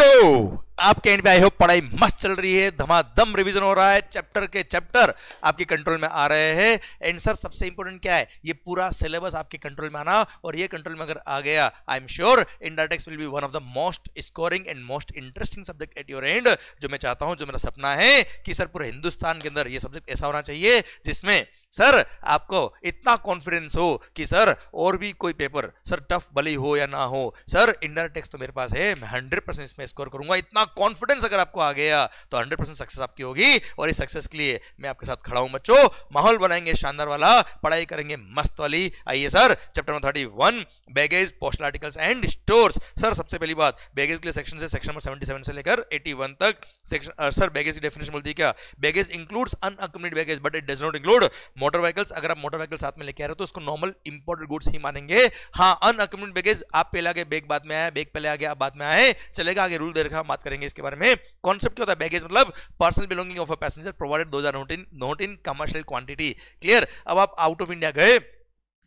Tchau! आपके and में I hope पढ़ाई मस्त चल रही है धमाधम रिवीजन हो रहा है चैप्टर के चैप्टर आपके कंट्रोल में आ रहे हैं एंसर सबसे इंपॉर्टेंट क्या है ये पूरा सिलेबस आपके कंट्रोल में आना और ये कंट्रोल में अगर आ गया I am sure indirect tax will be one of the most scoring and most interesting subject at your end जो मैं चाहता हूँ जो मेरा सपना है कि सर पूरे हिंदुस्तान के अंदर ये सब्जेक्ट ऐसा होना चाहिए जिसमें सर आपको इतना कॉन्फिडेंस हो कि सर और भी कोई पेपर सर टफ भले हो या ना हो सर इंडाटेक्स तो मेरे पास है मैं हंड्रेड परसेंट इसमें स्कोर करूंगा इतना कॉन्फिडेंस अगर आपको आ गया तो हंड्रेड परसेंट सक्सेस आपकी होगी और इस सक्सेस के लिए मैं आपके साथ खड़ा हूं बच्चों माहौल बनाएंगे शानदार वाला पढ़ाई करेंगे मस्त वाली आइए sir chapter number thirty one baggage postal articles and stores sir सबसे पहली बात बैगेज के लिए सेक्शन से सेक्शन नंबर सेवेंटी सेवन से लेकर एटी वन तक सेक्शन सर बैगेज की डेफिनेशन बोलती है क्या baggage includes unaccompanied baggage but it does not include motor vehicles अगर आप मोटर व्हीकल साथ में लेके आ रहे हो तो उसको नॉर्मल इंपोर्टेड गुड्स ही मानेंगे हाँ अनअकम्प्लीट बैगेज आप पहले आगे बैग बाद में आया बैग पहले आगे आप बाद में आए चलेगा आगे रूल दे रखा बात करेंगे करेंगे इसके बारे में कॉन्सेप्ट क्या होता है बैगेज मतलब personal belonging of a passenger provided those are not in in commercial quantity clear अब आप आउट ऑफ इंडिया गए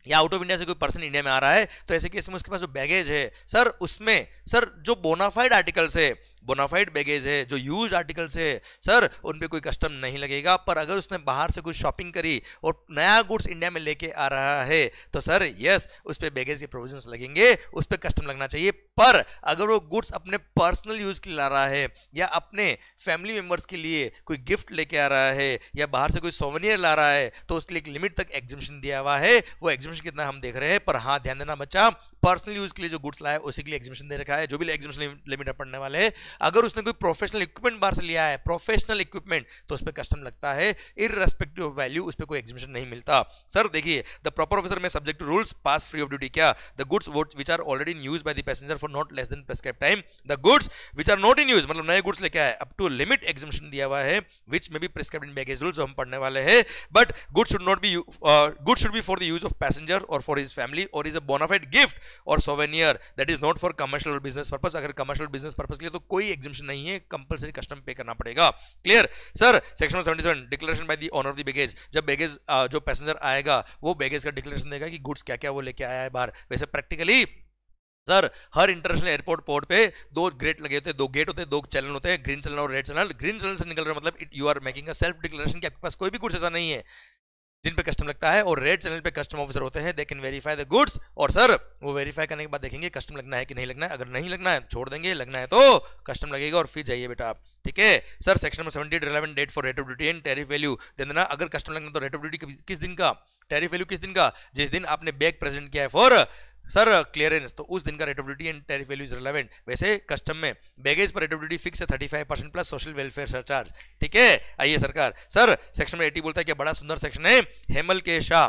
या आउट ऑफ इंडिया से कोई पर्सन इंडिया में आ रहा है तो ऐसे केस में उसके पास जो बैगेज है सर उसमें सर जो बोनाफाइड आर्टिकल्स है बोनाफाइड बैगेज है जो यूज आर्टिकल्स है सर उन पर कोई कस्टम नहीं लगेगा पर अगर उसने बाहर से कुछ शॉपिंग करी और नया गुड्स इंडिया में लेके आ रहा है तो सर यस उस पर बैगेज के प्रोविजन लगेंगे उस पर कस्टम लगना चाहिए पर अगर वो गुड्स अपने पर्सनल यूज के लिए ला रहा है या अपने फैमिली मेम्बर्स के लिए कोई गिफ्ट लेके आ रहा है या बाहर से कोई सोवनियर ला रहा है तो उसके लिए एक लिमिट तक एग्जिबिशन दिया हुआ है वो एग्जिबिशन कितना हम देख रहे हैं पर हाँ ध्यान देना बच्चा पर्सनल यूज के लिए जो गुड्स लाए उसी के लिए एग्जिबिशन दे रखा है जो भी एग्जिबिशन लिमिट पड़ने वाले हैं अगर उसने कोई प्रोफेशनल इक्विपमेंट बाहर से लिया है प्रोफेशनल इक्विपमेंट तो उस पर कस्टम लगता है इरेस्पेक्टिव ऑफ वैल्यू उस पर कोई एग्जिबिशन नहीं मिलता सर देखिए द प्रॉपर ऑफिसर में subject to rules pass free of duty क्या the goods which are already used by the passenger for not less than prescribe time the goods which are not in use मतलब नए goods लेके आए up to limit exhibition दिया हुआ है विच में भी प्रेस्क्राइब इन बैगेज रूल्स हम पढ़ने वाले हैं but good should not be good should be for the use of passenger or for his family or is a bona fide gift or souvenir that is not for commercial business purpose अगर commercial business purpose के लिए तो कोई कोई exhibition नहीं है compulsory custom pay करना पड़ेगा clear sir section seventy seven declaration by the owner of the baggage जब बैगेज जो पैसेंजर आएगा वो बैगेज का डिक्लेरेशन देगा कि गुड्स क्या क्या वो लेके आया है बाहर वैसे प्रैक्टिकली सर हर इंटरनेशनल एयरपोर्ट पोर्ट पे दो ग्रेट लगे होते हैं दो गेट होते हैं दो चैनल होते हैं ग्रीन चैनल और रेड चैनल ग्रीन चैनल से निकल रहे मतलब you are making a self declaration कि आपके पास कोई भी गुड्स ऐसा नहीं है जिन पे कस्टम लगता है और रेड चैनल पे कस्टम ऑफिसर होते हैं they can verify the goods और सर वो वेरीफाई करने के बाद देखेंगे कस्टम लगना है कि नहीं लगना है अगर नहीं लगना है छोड़ देंगे लगना है तो कस्टम लगेगा और फिर जाइए बेटा आप ठीक है sir section number seventy relevant date for rate of duty and tariff value देना अगर कस्टम लगना तो रेट ऑफ ड्यूटी किस दिन का टेरिफ वैल्यू किस दिन का जिस दिन आपने बैग प्रेजेंट किया है फॉर सर क्लियरेंस uh, तो उस दिन का rate of duty and tariff value is relevant वैसे कस्टम में बैगेज पर रेट ऑफ ड्यूटी फिक्स है thirty five percent plus social welfare surcharge ठीक है आइए सरकार सर सेक्शन में एटी बोलता है कि बड़ा सुंदर सेक्शन है हेमल के शाह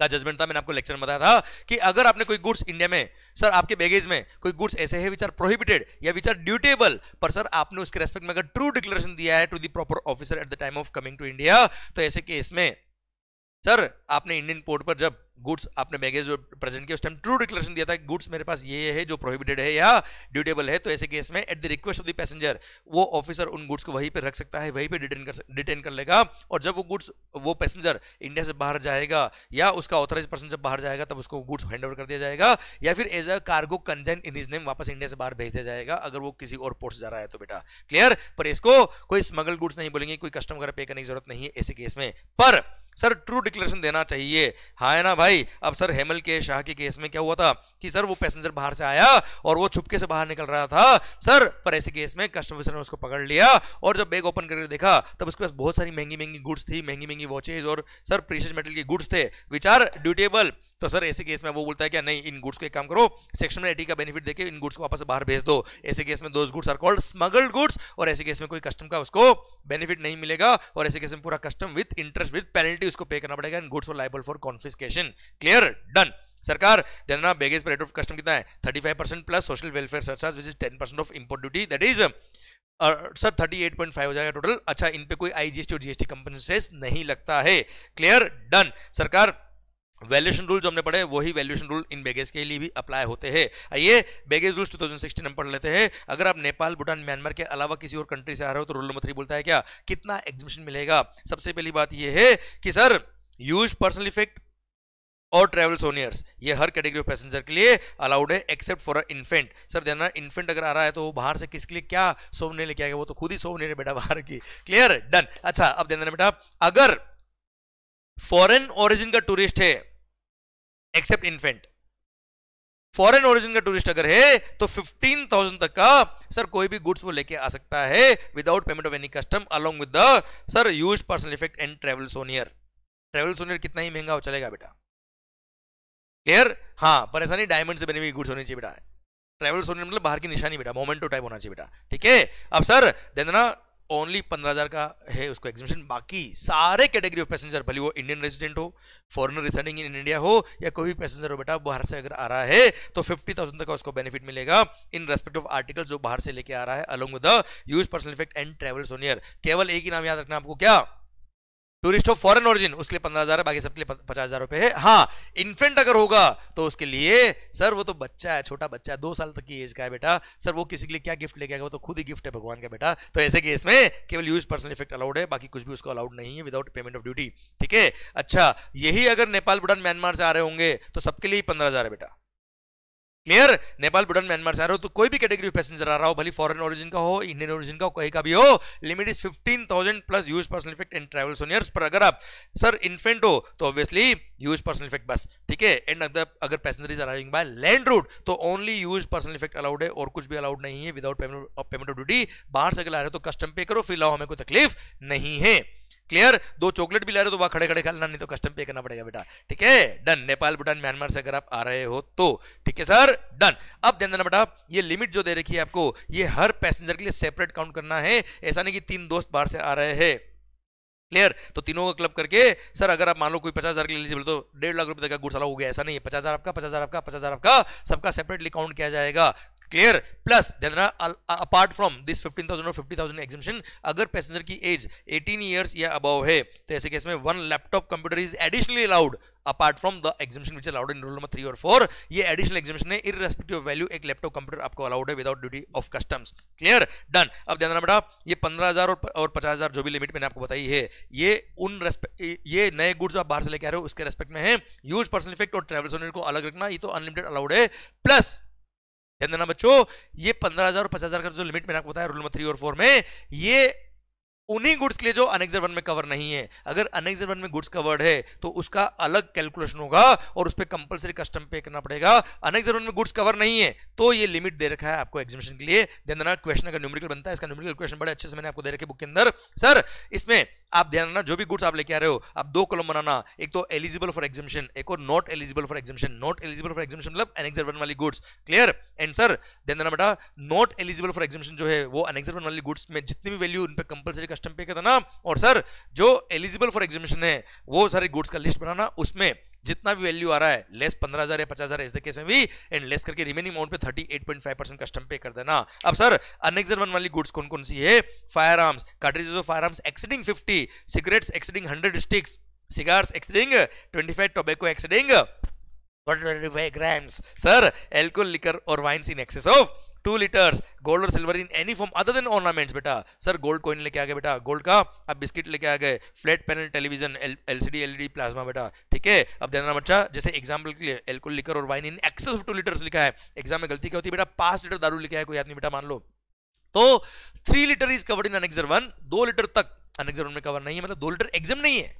का जजमेंट था मैंने आपको लेक्चर में बताया था कि अगर आपने कोई गुड्स इंडिया में सर आपके बैगेज में कोई गुड्स ऐसे है विच आर प्रोहिबिटेड या विच आर ड्यूटेबल पर सर आपने उसके रेस्पेक्ट में अगर ट्रू डिक्लेरेशन दिया है to the proper officer at the time of coming to India तो ऐसे केस में सर आपने इंडियन पोर्ट पर जब गुड्स आपने बैगेज प्रेजेंट किया उस टाइम ट्रू डिक्लेरेशन दिया था कि गुड्स मेरे पास ये है जो प्रोहिबिटेड है या ड्यूटेबल है तो ऐसे केस में at the request of the passenger वो ऑफिसर उन गुड्स को वहीं पर रख सकता है वहीं पर डिटेन कर डिटेन कर लेगा और जब वो गुड्स वो पैसेंजर इंडिया से बाहर जाएगा या उसका ऑथराइज पर्सन जब बाहर जाएगा तब उसको गुड्स हैंड कर दिया जाएगा या फिर as a cargo consigned in his name वापस इंडिया से बाहर भेज दिया जाएगा अगर वो किसी और पोर्ट जा रहा है तो बेटा क्लियर पर इसको कोई स्मगल गुड्स नहीं बोलेंगे कोई कस्टम वगैरह पे करने की जरूरत नहीं है ऐसे केस में पर सर ट्रू डिक्लेरेशन देना चाहिए हाँ है ना भाई अब सर हेमल के शाह के केस में क्या हुआ था कि सर वो पैसेंजर बाहर से आया और वो छुपके से बाहर निकल रहा था सर पर ऐसे केस में कस्टमर ने उसको पकड़ लिया और जब बैग ओपन करके देखा तब उसके पास बहुत सारी महंगी महंगी गुड्स थी महंगी महंगी वॉचेज और सर प्रीशियस मेटल के गुड्स थे विच आर ड्यूटेबल तो सर ऐसे केस में वो बोलता है क्या नहीं इन गुड्स को एक काम करो सेक्शन में एटी का बेनिफिट देके इन गुड्स को वापस बाहर भेज दो ऐसे केस में those goods are called smuggled goods और ऐसे केस में कोई कस्टम का उसको बेनिफिट नहीं मिलेगा और ऐसे केस में पूरा custom with interest with penalty उसको पे करना पड़ेगा इन गुड्स और liable for confiscation clear done सरकार ध्यान देना बैगेज पर रेट ऑफ कस्टम कितना है thirty five percent plus social welfare surcharge which is ten percent of import duty that is sir thirty eight point five हो जाएगा total अच्छा इन पे कोई आईजीएसटी और जीएसटी कंपनसेस नहीं लगता है क्लियर डन सरकार वैल्यूशन रूल जो हमने पढ़े वही वैल्यूशन रूल इन बैगेज के लिए भी अप्लाई होते हैं आइए बैगेज रूल्स 2016 हम पढ़ लेते हैं अगर आप नेपाल भूटान म्यांमार के अलावा किसी और कंट्री से आ रहे हो तो रूल नंबर थ्री बोलता है क्या कितना एग्जिबिशन मिलेगा सबसे पहली बात यह है कि सर यूज पर्सनल इफेक्ट और ट्रेवल सोनियर्स ये हर कैटेगरी ऑफ पैसेंजर के लिए अलाउड है except for a infant sir देना इन्फेंट अगर आ रहा है तो वो बाहर से किसके लिए क्या सोने लेके आएगा वो तो खुद ही सोने रहे बेटा बाहर की क्लियर डन अच्छा अब देना बेटा अगर फॉरेन ओरिजिन का टूरिस्ट है एक्सेप्ट इन्फेंट फॉरेन ओरिजिन का टूरिस्ट अगर है तो 15,000 तक का सर कोई भी गुड्स वो लेके आ सकता है without payment of any custom along with the sir used personal effect and travel souvenir travel souvenir कितना ही महंगा हो चलेगा बेटा क्लियर हाँ परेशानी डायमंड से बनी हुई गुड्स होनी चाहिए बेटा ट्रेवल सोनियर मतलब बाहर की निशानी बेटा मोमेंटो टाइप होना चाहिए बेटा ठीक है अब सर देना ओनली पंद्रह हज़ार का है उसको एग्जिबिशन बाकी सारे कैटेगरी ऑफ पैसेंजर भले वो इंडियन रेजिडेंट हो फॉरनर रिसाइडिंग इन इंडिया हो या कोई भी पैसेंजर हो बेटा बाहर से अगर आ रहा है तो फिफ्टी थाउजेंड तक का उसको बेनिफिट मिलेगा इन रेस्पेक्ट ऑफ आर्टिकल जो बाहर से लेके आ रहा है along with used personal effect and travel souvenirs केवल एक ही नाम याद रखना आपको क्या टूरिस्ट हो फॉरन ओरिजिन उसके लिए पंद्रह हजार है बाकी सबके लिए पचास हजार रुपए है हाँ इन्फेंट अगर होगा तो उसके लिए सर वो तो बच्चा है छोटा बच्चा है दो साल तक की एज का है बेटा सर वो किसी के लिए क्या गिफ्ट लेके आएगा वो तो खुद ही गिफ्ट है भगवान का बेटा तो ऐसे केस में केवल यूज पर्सनल इफेक्ट अलाउड है बाकी कुछ भी उसको अलाउड नहीं है विदाउट पेमेंट ऑफ ड्यूटी ठीक है अच्छा यही अगर नेपाल भूटान म्यांमार से आ रहे होंगे तो सबके लिए पंद्रह है बेटा क्लियर नेपाल भूटान म्यांमार से आ रहे हो तो कोई भी कैटेगरी पैसेंजर आ रहा हो भली फॉरन ओरिजिन का हो इंडियन ओरिजिन का हो कहीं का भी हो limit is 15,000 plus used personal effect and travel souvenirs पर अगर आप सर इन्फेंट हो तो ऑब्वियसली यूज पर्सनल इफेक्ट बस ठीक है एंड अगर passenger is arriving by land route तो only used personal effect allowed है और कुछ भी अलाउड नहीं है विदाउट पेमेंट ऑफ ड्यूटी बाहर से अगर आ रहे हो तो कस्टम पे करो फिलहाल हमें कोई तकलीफ नहीं है क्लियर दो चॉकलेट भी ले रहे हो तो वहां खड़े खड़े खाना नहीं तो कस्टम पे करना पड़ेगा बेटा ठीक है डन नेपाल भूटान म्यांमार से अगर आप आ रहे हो तो ठीक है सर डन अब ध्यान देना बेटा ये लिमिट जो दे रखी है आपको ये हर पैसेंजर के लिए सेपरेट काउंट करना है ऐसा नहीं कि तीन दोस्त बाहर से आ रहे हैं क्लियर तो तीनों का क्लब करके सर अगर आप मान लो कोई पचास हजार के एलिजिबल तो डेढ़ लाख रुपए तक का गुड़साला हो गया ऐसा नहीं है पचास हजार आपका पचास हजार आपका पचास हजार आपका सबका सेपरेटली काउंट किया जाएगा clear plus apart from this 15,000 और 50,000 एग्जिबिशन अगर पैसेंजर की एज 18 इयर्स या अबव है तो ऐसे केस में one laptop computer is additionally allowed apart from the exemption which allowed in rule number three और फोर ये एडिशनल एग्जिबिशन है इरेस्पेक्टिव ऑफ वैल्यू एक लैपटॉप कंप्यूटर आपको अलाउड है without duty of customs clear done अब ध्यान रखना बेटा ये पंद्रह हजार और, पचास हजार जो भी लिमिट मैंने आपको बताई है ये उन रेस्पेक्ट ये नए गुड्स आप बाहर से लेके आ रहे हो उसके रेस्पेक्ट में है यूज पर्सनल इफेक्ट और ट्रेवल्स को अलग रखना ये तो अनलिमिटेड अलाउड है प्लस ध्यान देना बच्चों ये पंद्रह हजार और पचास हजार का जो लिमिट मैंने आपको बताया रूल नंबर थ्री और फोर में ये उन्हीं गुड्स के लिए जो अनेक्जर वन में कवर नहीं है अगर अनेक्जर वन में गुड्स कवर्ड है तो उसका अलग कैलकुलेशन होगा और उस पर कंपल्सरी कस्टम पे करना पड़ेगा अनेक्जर वन में गुड्स कवर नहीं है तो ये लिमिट दे रखा है आपको एग्जामिशन के लिए ध्यान देना क्वेश्चन अगर न्यूमरिकल बनता है इसका न्यूमरिकल क्वेश्चन बड़े अच्छे से मैंने आपको दे रखे बुक के अंदर सर इसमें आप ध्यान देना जो भी गुड्स आप लेके आ रहे हो आप दो कॉलम बनाना एक तो एलिजिबल फॉर एग्जामिशन एक और not eligible for exemption not eligible for exemption मतलब अनेक्जर वन वाली गुड्स क्लियर एंड सर ध्यान देना बेटा नॉट एलिजिबल फॉर एग्जामिशन जो है वो अनेक्जर वन वाली गुड्स में जितनी भी वैल्यू उन पर कंपल्सरी कस्टम पे करना और सर जो एलिजिबल फॉर एग्जामिनेशन है वो सारे गुड्स का लिस्ट बनाना उसमें जितना भी वैल्यू आ रहा है लेस पंद्रह हजार या पचास हजार इस केस में भी एंड लेस करके रिमेनिंग अमाउंट पे thirty eight point five percent custom pay कर देना अब सर अनेक्जर वन वाली गुड्स कौन कौन सी है firearms cartridges of firearms exceeding fifty cigarettes exceeding hundred sticks cigars exceeding twenty five tobacco exceeding grams sir alcohol liquor और wines in excess of two litres gold और silver in any form other than ornaments बेटा sir gold coin लेके आ गए बेटा gold का अब biscuit लेके आ गए flat panel television LCD LED plasma बेटा ठीक है अब देना बच्चा जैसे एग्जाम्पल के लिए एल्कोल लिकर और wine in excess of two litres लिखा है एग्जाम में गलती क्या होती है बेटा पांच लीटर दारू लिखा है कोई आदमी बेटा मान लो तो three litre is covered in annexure one दो लीटर तक अनेक्सर वन में कवर नहीं है मतलब दो लीटर एग्जाम नहीं है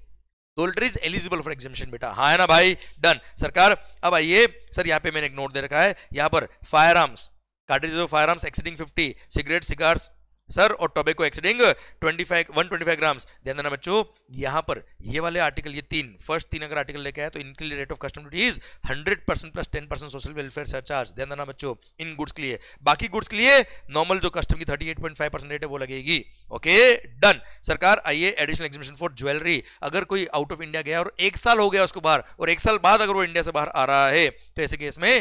दो litre is eligible for exemption बेटा हाँ है ना भाई डन सरकार अब आइए सर यहाँ पे मैंने एक नोट दे रखा है यहाँ पर firearms cartridges of firearms exceeding 50, cigarettes, cigars, sir और टोबेको एक्सीडिंग 25 125 ग्राम्स ध्यान देना बच्चों यहां पर ये वाले आर्टिकल ये तीन फर्स्ट तीन अगर आर्टिकल लेके आए तो इनके लिए rate of custom duty is 100 percent plus 10 percent social welfare surcharge ध्यान देना बच्चों इन गुड्स के लिए बाकी गुड्स के लिए नॉर्मल जो कस्टम की 38.5 परसेंट रेट है वो लगेगी ओके डन सरकार आइए एडिशनल एग्जिबिशन फॉर ज्वेलरी अगर कोई आउट ऑफ इंडिया गया और एक साल हो गया उसको बाहर और एक साल बाद अगर वो इंडिया से बाहर आ रहा है तो ऐसे केस में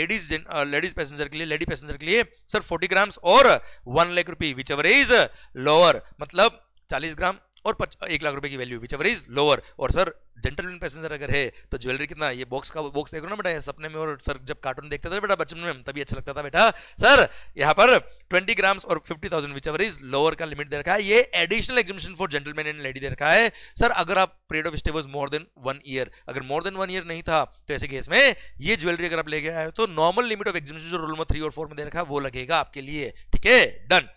लेडीज लेडीज पैसेंजर के लिए लेडी पैसेंजर के लिए सर फोर्टी ग्राम्स और one lakh rupee whichever is lower मतलब 40 ग्राम और एक लाख रुपए की value whichever is lower और सर जेंटलमैन पैसेंजर अगर है तो ज्वेलरी कितना ये बॉक्स का बॉक्स देखो ना बेटा सपने में और सर जब कार्टून देखते थे बेटा बचपन में तभी अच्छा लगता था बेटा सर यहाँ पर 20 ग्राम्स और 50,000 thousand whichever is lower का लिमिट दे रखा है ये additional exemption for gentleman and lady दे रखा है सर अगर आप period of stay was more than one year अगर मोर देन वन ईयर नहीं था तो ऐसे केस में ये ज्वेलरी अगर आप लेके आए तो नॉर्मल लिमिट ऑफ एग्जिबिशन जो रोल नंबर थ्री और फोर में दे रखा है वो लगेगा आपके लिए ठीक है done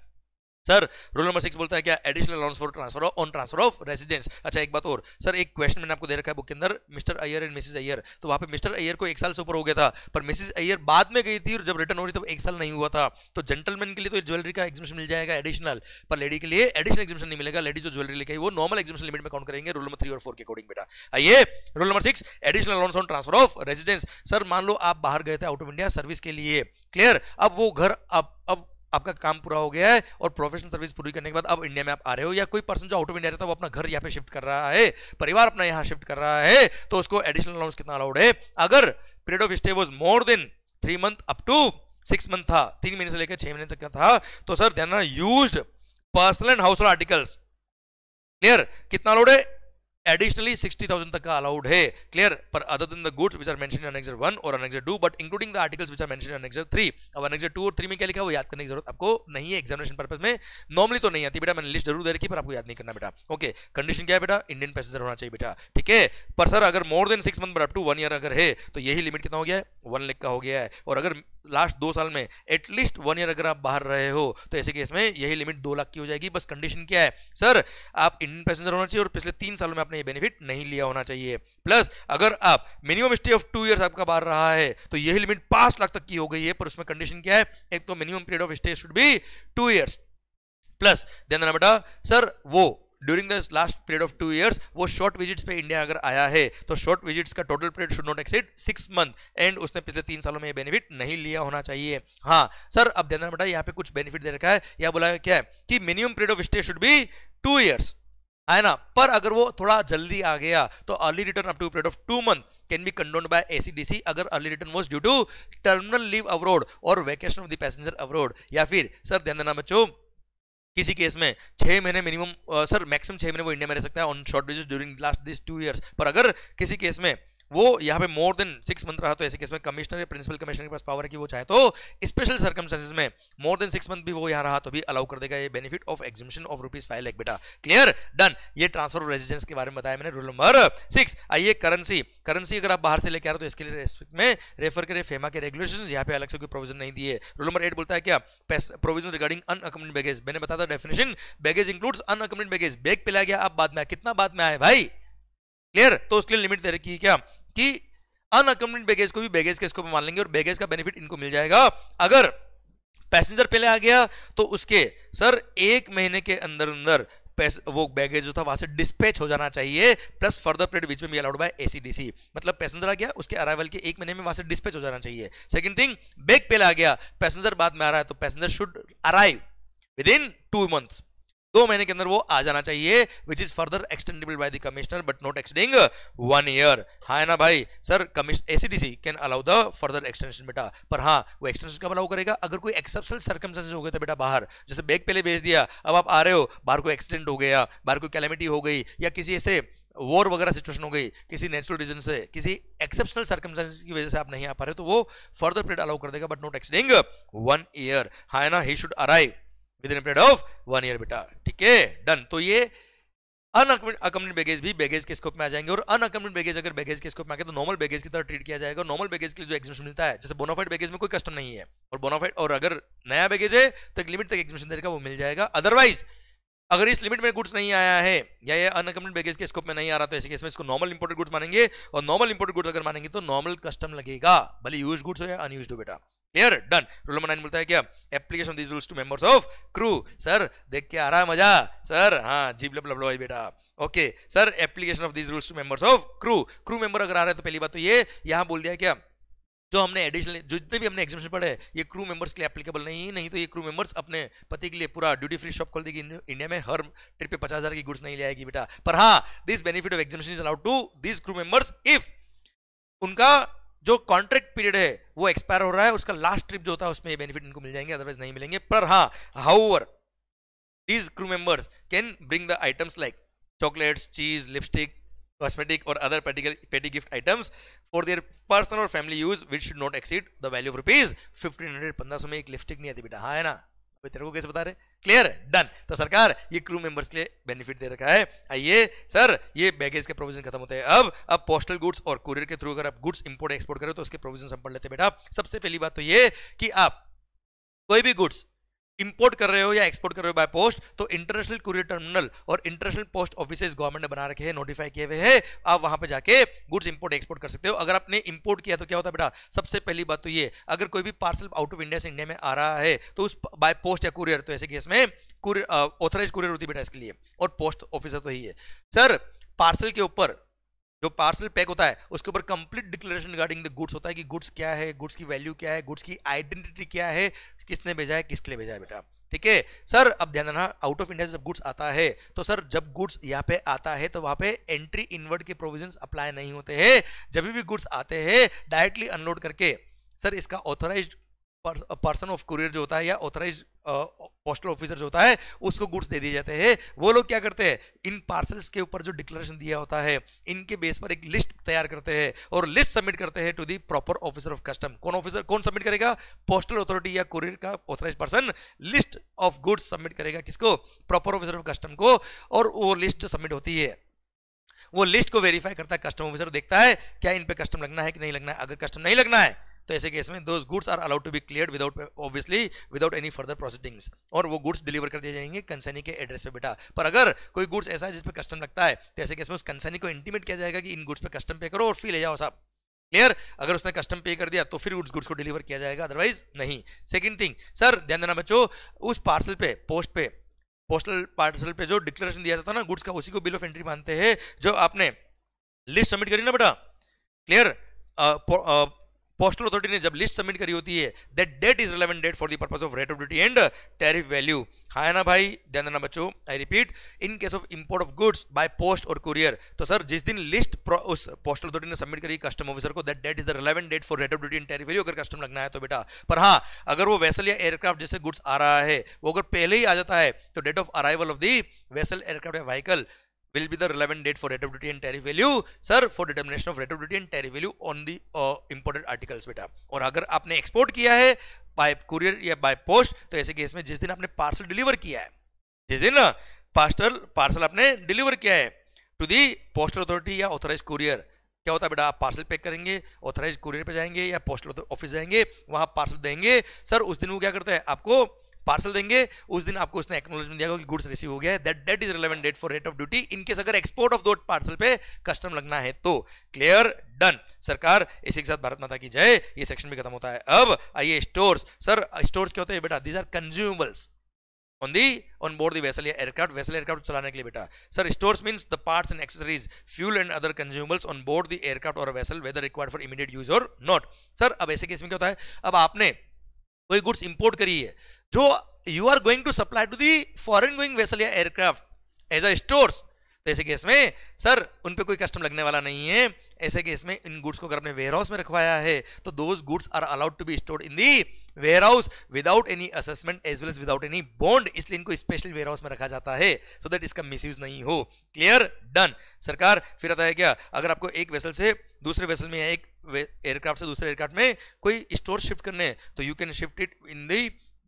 sir rule number six बोलता है क्या additional allowance for transfer on transfer of residence अच्छा एक बात और सर एक क्वेश्चन मैंने आपको दे रखा है बुक के अंदर Mr Iyer and Mrs Iyer तो वहां पे मिस्टर अयर को एक साल से ऊपर हो गया था पर मिसिज अयर बाद में गई थी और जब रिटर्न हो रही तब तो एक साल नहीं हुआ था तो जेंटलमैन के लिए तो ज्वेलरी का एग्जिबिशन मिल जाएगा एडिशनल पर लेडी के लिए एडिशनल एग्जिबिशन नहीं मिलेगा लेडी जो ज्वेलरी लेके वो नॉर्मल एग्जिबिशन लिमिट में काउंट करेंगे रूल नंबर थ्री और फोर के अकॉर्डिंग बेटा आइए rule number six additional allowance on transfer of residence sir मान लो आप बाहर गए थे आउट ऑफ इंडिया सर्विस के लिए क्लियर अब वो घर अब अब आपका काम पूरा हो गया है और प्रोफेशनल सर्विस पूरी करने के बाद अब इंडिया में आप आ रहे हो या कोई पर्सन जो आउट ऑफ इंडिया रहता है वो अपना घर यहाँ पे शिफ्ट कर रहा है परिवार अपना यहाँ शिफ्ट कर रहा है तो उसको एडिशनल अलाउंस कितना अलाउड है अगर period of stay was more than three month up to six month था तीन महीने से लेकर छह महीने तक का था तो सर ध्यान use personal and house articles clear कितना अलाउड है एडिशनली 60,000 तक का अलाउड है क्लियर पर other than the goods which are mention in annexure 1 और annexure 2 but including the articles which are mention in annexure 3 अब अनेक्सर 2 और 3 में क्या लिखा है वो याद करने की जरूरत आपको नहीं है एग्जामिनेशन पर्पज में नॉर्मली तो नहीं आती बेटा मैंने लिस्ट जरूर दे रखी पर आपको याद नहीं करना बेटा ओके कंडीशन क्या है बेटा इंडियन पैसेंजर होना चाहिए बेटा ठीक है पर सर अगर मोर देन सिक्स मंथ पर अप टू वन ईयर अगर है तो यही लिमिट कितना हो गया है वन लेख का हो गया है और अगर लास्ट दो साल में एटलीस्ट वन ईयर अगर आप बाहर रहे हो तो ऐसे केस में यही लिमिट दो लाख की हो जाएगी बस कंडीशन क्या है सर आप इंडियन पैसेंजर होना चाहिए और पिछले तीन सालों में आपने ये बेनिफिट नहीं लिया होना चाहिए प्लस अगर आप minimum stay of two year आपका बाहर रहा है तो यही लिमिट पांच लाख तक की हो गई है पर उसमें कंडीशन क्या है एक तो minimum period of stay should be two years plus ध्यान देना बेटा सर वो during the last period of two years वो शॉर्ट विजिट्स पे इंडिया अगर आया है तो शॉर्ट विजिट्स का total period should not exceed six month and उसने पिछले तीन सालों में ये बेनिफिट नहीं लिया होना चाहिए हाँ सर अब ध्यान बेटा यहाँ पे कुछ बेनिफिट दे रखा है या बोला क्या है कि minimum period of stay should be two years है ना पर अगर वो थोड़ा जल्दी आ गया तो early return up to period of two month can be condone by ACDC अगर early return was due to terminal leave abroad और vacation of the passenger abroad या फिर सर ध्यान देना बच्चों किसी केस में छह महीने मिनिमम सर मैक्सिमम छह महीने वो इंडिया में रह सकता है on short visit during last this two years पर अगर किसी केस में वो यहाँ पे मोर देन सिक्स मंथ रहा तो ऐसे केस में कमिश्नर या प्रिंसिपल कमिश्नर के पास पावर है कि वो चाहे तो स्पेशल सर्कमस्टेंसेज में मोर देन सिक्स मंथ भी वो यहाँ रहा तो भी अलाउ कर देगा ये benefit of exhibition of rupees five lakh बेटा क्लियर डन ये ट्रांसफर रेजिडेंस के बारे में बताया मैंने रूल नंबर सिक्स आइए करेंसी करेंसी अगर आप बाहर से लेकर आ रहे हो तो इसके लिए रेस्पेक्ट में रेफर करें फेमा के रेगुलेशन यहाँ पे अलग से कोई प्रोविजन नहीं दिए रूल नंबर एट बोलता है क्या प्रोविजन रिगार्डिंग अनअकमेंड बैगेज मैंने बताया था definition baggage includes unaccompanied baggage bag पिलाया गया आप बाद में कितना बाद में आए भाई क्लियर तो उसके लिए लिमिट दे रखी है क्या कि अनअकम्प्लीट बैगेज को भी बैगेज के स्कोप में मान लेंगे और बैगेज का बेनिफिट इनको मिल जाएगा अगर पैसेंजर पहले आ गया तो उसके सर एक महीने के अंदर अंदर वो बैगेज जो था वहां से डिस्पैच हो जाना चाहिए प्लस फर्दर पीरियड बीच में भी अलाउड बाय एसीडीसी मतलब पैसेंजर आ गया उसके अराइवल के एक महीने में वहां से डिस्पैच हो जाना चाहिए सेकंड थिंग बैग पहले आ गया पैसेंजर बाद में आ रहा है तो passenger should arrive within two months दो महीने के अंदर वो आ जाना चाहिए which is further extendable by the commissioner but not extending one year हाँ है ना भाई sir ACDC can allow the further extension बेटा पर हाँ वो एक्सटेंशन कब अलाउ करेगा अगर कोई एक्सेप्शनल सर्कमस्टेंसेज हो गए तो बेटा बाहर जैसे बैग पहले भेज दिया अब आप आ रहे हो बाहर कोई एक्सीडेंट हो गया बाहर कोई कैलेमिटी हो गई या किसी ऐसे वॉर वगैरह सिचुएशन हो गई किसी नेचुरल रीजन से किसी एक्सेप्शनल सर्कमस्टेंस की वजह से आप नहीं आ पा रहे तो वो फर्दर पीरियड अलाउ कर देगा but not extending one year हाँ ना ही should arrive within period of one year बेटा ठीक है डन तो ये अनअकम्पनीड बैगेज भी बैगेज के स्कोप में आ जाएंगे और अनअकम्पनीड बैगेज अगर बैगेज के स्कोप में आ तो नॉर्मल बैगेज की तरह ट्रीट किया जाएगा नॉर्मल बैगेज के लिए जो एक्जिमिशन मिलता है जैसे बोनाफाइड बैगेज में कोई कस्टम नहीं है और बोनाफाइड और अगर नया बैगेज है तो एक लिमिट तक एक्जिमिशन देने का वो मिल जाएगा अदरवाइज अगर इस लिमिट में गुड्स नहीं आया है या ये अनकम्पनीड बैगेज के स्कोप में नहीं आ रहा तो ऐसे केस में इसको नॉर्मल इंपोर्टेड गुड्स मानेंगे और नॉर्मल इंपोर्टेड गुड्स अगर मानेंगे तो नॉर्मल कस्टम लगेगा भले यूज गुड्स हो या अनयूज हो बेटा clear done rule number nine बोलता है क्या application this rules to members of crew sir देख के आ रहा है मजा सर हाँ जीप लब लब बेटा okay sir application of this rules to members of crew crew member अगर आ रहे तो पहली बात तो ये यहाँ बोल दिया क्या जो हमने एडिशनल जितने भी हमने एग्जामेशन पढ़े ये क्रू मेंबर्स के लिए एप्लीकेबल नहीं है नहीं तो ये क्रू मेंबर्स अपने पति के लिए पूरा ड्यूटी फ्री शॉप खोल देगी इंडिया में हर ट्रिप पे पचास हजार की गुड्स नहीं ले आएगी बेटा पर हाँ this benefit of exemption is allowed to this crew members if उनका जो कॉन्ट्रैक्ट पीरियड है वो एक्सपायर हो रहा है उसका लास्ट ट्रिप जो होता है उसमें ये बेनिफिट इनको मिल जाएंगे अदरवाइज नहीं मिलेंगे पर हाँ however these crew members can bring the items like chocolates cheese lipstick पेटिकल petty gift items for their personal और family use which should not exceed the value of rupees fifteen hundred पंद्रह सौ में एक लिपस्टिक नहीं आती बेटा हाँ है ना तेरे को कैसे बता रहे क्लियर है डन तो सरकार ये क्रू मेंबर्स के लिए बेनिफिट दे रखा है आइए सर ये बैगेज के प्रोविजन खत्म होते हैं अब अब पोस्टल गुड्स और कुरियर के थ्रू अगर आप गुड्स इंपोर्ट एक्सपोर्ट करें तो उसके प्रोविजन सब पढ़ लेते बेटा सबसे पहली बात तो ये कि आप कोई भी गुड्स इंपोर्ट कर रहे हो या एक्सपोर्ट कर रहे हो बाय पोस्ट तो इंटरनेशनल कुरियर टर्मिनल और इंटरनेशनल पोस्ट ऑफिस गवर्नमेंट ने बना रखे हैं नोटिफाई किए हुए हैं आप वहां पर जाके गुड्स इंपोर्ट एक्सपोर्ट कर सकते हो अगर आपने इंपोर्ट किया तो क्या होता है बेटा सबसे पहली बात तो ये अगर कोई भी पार्सल आउट ऑफ इंडिया से इंडिया में आ रहा है तो उस बाय पोस्ट या कुरियर तो ऐसे केस में ऑथराइज कुरियर uh, होती है बेटा इसके लिए और पोस्ट ऑफिसर तो ही है सर पार्सल के ऊपर जो पार्सल पैक होता है उसके ऊपर complete declaration regarding the goods होता है कि गुड्स क्या है गुड्स की वैल्यू क्या है गुड्स की आइडेंटिटी क्या है किसने भेजा है किसके लिए भेजा है बेटा ठीक है सर अब ध्यान देना आउट ऑफ इंडिया जब गुड्स आता है तो सर जब गुड्स यहाँ पे आता है तो वहां पे एंट्री इनवर्ड के प्रोविजन अप्लाई नहीं होते हैं जब भी गुड्स आते हैं डायरेक्टली अनलोड करके सर इसका ऑथोराइज पर्सन ऑफ कुरियर जो होता है या ऑथोराइज पोस्टल ऑफिसर जो होता है उसको गुड्स दे दिए जाते हैं वो लोग क्या करते हैं इन पार्सल्स के ऊपर जो डिक्लेरेशन दिया होता है इनके बेस पर एक लिस्ट तैयार करते हैं और लिस्ट सबमिट करते हैं to the proper officer of custom कौन ऑफिसर कौन सबमिट करेगा पोस्टल अथॉरिटी या कुरियर का authorise person list of goods submit करेगा किसको प्रॉपर ऑफिसर ऑफ कस्टम को और वो लिस्ट जो सबमिट होती है वो लिस्ट को वेरीफाई करता है कस्टम ऑफिसर देखता है क्या इन पे कस्टम लगना है कि नहीं लगना है अगर कस्टम नहीं लगना है तो ऐसे केस में those goods are allowed to be clear without obviously without any further proceedings और वो गुड्स डिलीवर कर दिए जाएंगे कंसनी के एड्रेस पे बेटा पर अगर कोई गुड्स ऐसा है जिस पर कस्टम लगता है तो ऐसे केस में उस कंसनी को इंटीमेट किया जाएगा कि इन गुड्स पे कस्टम पे करो और फिर ले जाओ साहब क्लियर अगर उसने कस्टम पे कर दिया तो फिर उस गुड्स को डिलीवर किया जाएगा अदरवाइज नहीं सेकेंड थिंग सर ध्यान देना बच्चों उस पार्सल पे पोस्ट पे पोस्टल पार्सल पे जो डिक्लेरेशन दिया जाता था ना गुड्स का उसी को बिल ऑफ एंट्री मानते हैं जो आपने लिस्ट सबमिट करी ना बेटा क्लियर पोस्टल अथॉरिटी ने जब लिस्ट सबमिट करी होती है that date is relevant date for the purpose of rate of duty and tariff value हाँ ना भाई ध्यान देना बच्चों I repeat in case of import of goods by post और कुरियर तो सर जिस दिन लिस्ट उस पोस्टल अथॉरिटी ने सबमिट करी कस्टम ऑफिसर को that date is the relevant date for rate of duty and tariff value अगर custom लगना है तो बेटा पर हाँ अगर वो वैसल या एयरक्राफ्ट जैसे गुड्स आ रहा है वो अगर पहले ही आ जाता है तो date of arrival of the vessel aircraft या vehicle will be the relevant date for rate of duty and tariff value sir for determination of rate of duty and tariff value on the uh, imported articles beta aur agar aapne export kiya hai by courier ya by post to aise case mein jis din aapne parcel deliver kiya hai jis din parcel parcel aapne deliver kiya hai to the postal authority ya authorized courier क्या होता है बेटा आप parcel pack करेंगे authorise courier पे जाएंगे या postal office जाएंगे वहाँ पार्सल देंगे सर उस दिन वो क्या करता है आपको पार्सल देंगे उस दिन आपको उसने एक्नोलॉजमेंट दिया कि गुड्स रिसीव हो गया है that date is relevant date for rate of duty in case अगर एक्सपोर्ट ऑफ दो पार्सल पे कस्टम लगना है तो क्लियर डन सरकार इसी के साथ भारत माता की जय ये सेक्शन भी खत्म होता है अब आइए स्टोर्स सर स्टोर्स क्या होते हैं बेटा दीज आर कंज्यूमेबल्स चलाने के लिए बेटा sir stores means the parts and accessories fuel and other consumables sir अब ऐसे केस में क्या होता है अब आपने कोई गुड्स इंपोर्ट करी है जो you are going to supply to the foreign going vessel या एयरक्राफ्ट एज अ स्टोर्स तो ऐसे केस में सर उन पर कोई कस्टम लगने वाला नहीं है ऐसे केस में इन गुड्स को अगर अपने वेयर हाउस में रखवाया है तो those goods are allowed to be stored in the ware house without any assessment as well as without any bond इसलिए इनको स्पेशल वेयर हाउस में रखा जाता है सो so दैट इसका मिस नहीं हो क्लियर डन सरकार फिर आता है क्या अगर आपको एक वेसल से दूसरे वेसल में या एक एयरक्राफ्ट से दूसरे एयरक्राफ्ट में कोई स्टोर शिफ्ट करने हैं तो you can shift it in the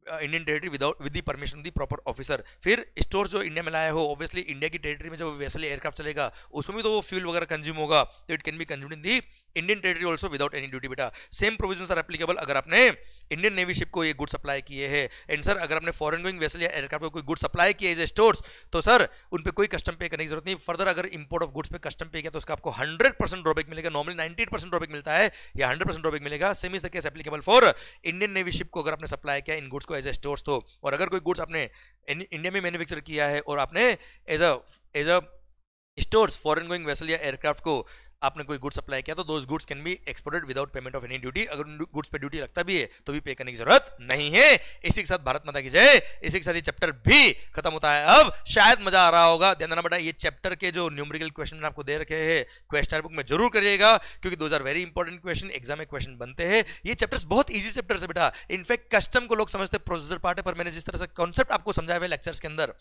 Indian territory without with the permission the proper officer फिर स्टोर जो इंडिया में लाया हो ऑब्वियसली इंडिया की टेरिटरी में जब वैसे एयरक्राफ्ट चलेगा उसमें भी तो वो फ्यूल वगैरह कंज्यूम होगा तो it can be consume in the Indian territory also without any duty बेटा सेम प्रोविजन आर एप्लीकेबल अगर आपने इंडियन नेवी शिप को ये गुड सप्लाई किए हैं एंड सर अगर आपने फॉरन गोइंग वेसल या एयरक्राफ्ट को तो कोई गुड सप्लाई किया एज स्टोर्स तो सर उन पर कोई कस्टम पे करने की जरूरत नहीं फर्दर अगर इंपोर्ट ऑफ गुड्स पे कस्टम पे किया तो उसका आपको हंड्रेड परसेंट ड्रॉबैक मिलेगा नॉर्मली नाइनटी परसेंट ड्रॉबैक मिलता है या हंड्रेड परसेंट ड्रॉबैक मिलेगा same is the case applicable for Indian navy ship को अगर आपने सप्लाई किया इन गुड्स को एज ए स्टोर्स तो और अगर कोई गुड्स आपने इंडिया में मैन्युफैक्चर किया है और आपने as a as a stores foreign going vessel या एयरक्राफ्ट को आपने कोई गुड्स सप्लाई किया तो those goods can be exported without payment of any duty अगर गुड्स पे ड्यूटी लगता भी है तो भी पे करने की जरूरत नहीं है इसी के साथ भारत माता की जय इसी के साथ ये चैप्टर भी खत्म होता है अब शायद मजा आ रहा होगा ध्यान देना बेटा ये चैप्टर के जो न्यूमरिकल क्वेश्चन आपको दे रखे हैं क्वेश्चन बुक में जरूर करिएगा क्योंकि दो वेरी इंपॉर्टेंट क्वेश्चन एग्जाम में क्वेश्चन बनते हैं ये चैप्टर बहुत ईजी चैप्टर है बेटा इनफैक्ट कस्टम को लोग समझते प्रोसेसर पार्ट है पर मैंने जिस तरह से कॉन्सेप्ट आपको समझाया लेक्चर्स के अंदर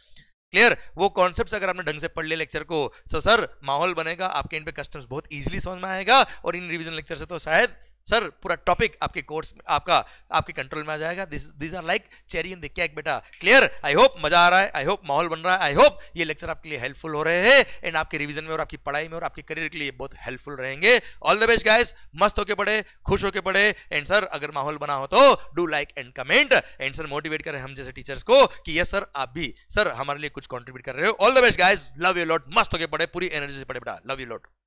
क्लियर वो कॉन्सेप्ट अगर आपने ढंग से पढ़ लिया लेक्चर को तो सर माहौल बनेगा आपके इन पे कस्टम्स बहुत ईजिली समझ में आएगा और इन रिविजन लेक्चर से तो शायद सर पूरा टॉपिक आपके कोर्स में आपका आपके कंट्रोल में आ जाएगा this this are like cherry in the cake बेटा क्लियर आई होप मजा आ रहा है आई होप माहौल बन रहा है आई होप ये लेक्चर आपके लिए हेल्पफुल हो रहे हैं एंड आपके रिवीजन में और आपकी पढ़ाई में और आपके करियर के लिए बहुत हेल्पफुल रहेंगे ऑल द बेस्ट गाइस मस्त होके पढ़े खुश होके पढ़े एंड सर अगर माहौल बना हो तो do like and comment and sir motivate करें हम जैसे टीचर्स को कि यस सर आप भी सर हमारे लिए कुछ कॉन्ट्रीब्यूट कर रहे हो all the best guys love you lot मस्त होके पढ़े पूरी एनर्जी से पढ़े बेटा लव यू लॉट